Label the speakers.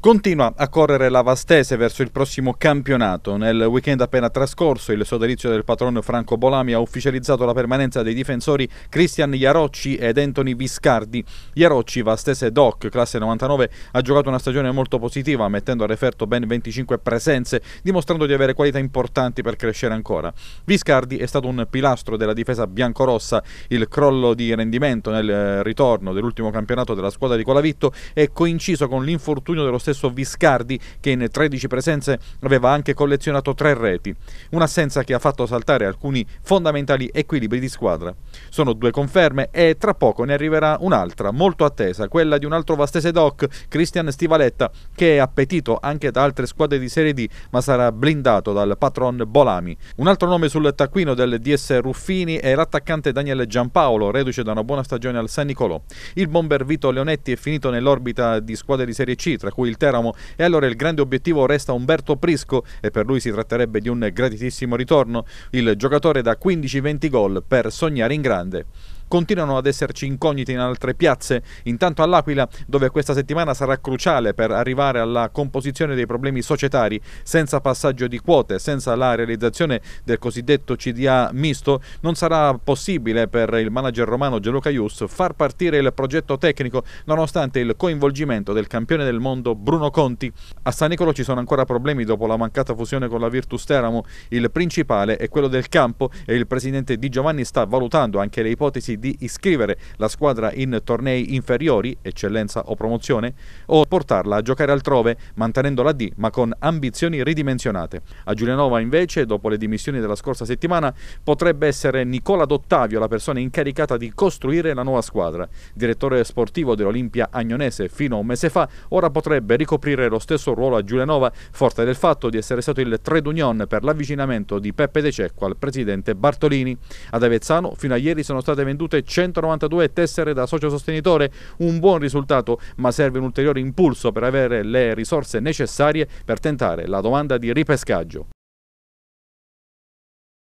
Speaker 1: Continua a correre la Vastese verso il prossimo campionato. Nel weekend appena trascorso il sodalizio del patrono Franco Bolami ha ufficializzato la permanenza dei difensori Cristian Iarocci ed Anthony Viscardi. Iarocci, Vastese Doc, classe 99, ha giocato una stagione molto positiva, mettendo a referto ben 25 presenze, dimostrando di avere qualità importanti per crescere ancora. Viscardi è stato un pilastro della difesa biancorossa. Il crollo di rendimento nel eh, ritorno dell'ultimo campionato della squadra di Colavitto è coinciso con l'infortunio dello stesso stesso Viscardi che in 13 presenze aveva anche collezionato tre reti, un'assenza che ha fatto saltare alcuni fondamentali equilibri di squadra. Sono due conferme e tra poco ne arriverà un'altra molto attesa, quella di un altro vastese doc, Christian Stivaletta, che è appetito anche da altre squadre di Serie D ma sarà blindato dal patron Bolami. Un altro nome sul taccuino del DS Ruffini è l'attaccante Daniel Giampaolo, reduce da una buona stagione al San Nicolò. Il bomber Vito Leonetti è finito nell'orbita di squadre di Serie C, tra cui il Teramo e allora il grande obiettivo resta Umberto Prisco e per lui si tratterebbe di un graditissimo ritorno, il giocatore da 15-20 gol per sognare in grande. Continuano ad esserci incognite in altre piazze, intanto all'Aquila, dove questa settimana sarà cruciale per arrivare alla composizione dei problemi societari, senza passaggio di quote, senza la realizzazione del cosiddetto CDA misto, non sarà possibile per il manager romano Gianluca Ius far partire il progetto tecnico nonostante il coinvolgimento del campione del mondo Bruno Conti. A San Nicolo ci sono ancora problemi dopo la mancata fusione con la Virtus Teramo, il principale è quello del campo e il presidente Di Giovanni sta valutando anche le ipotesi di iscrivere la squadra in tornei inferiori, eccellenza o promozione, o portarla a giocare altrove, mantenendo la D ma con ambizioni ridimensionate. A Giulianova invece, dopo le dimissioni della scorsa settimana, potrebbe essere Nicola Dottavio la persona incaricata di costruire la nuova squadra. Direttore sportivo dell'Olimpia Agnonese fino a un mese fa, ora potrebbe ricoprire lo stesso ruolo a Giulianova, forte del fatto di essere stato il trade union per l'avvicinamento di Peppe De Cecco al presidente Bartolini. Ad Avezzano fino a ieri sono state vendute vendute 192 tessere da socio sostenitore, un buon risultato, ma serve un ulteriore impulso per avere le risorse necessarie per tentare la domanda di ripescaggio.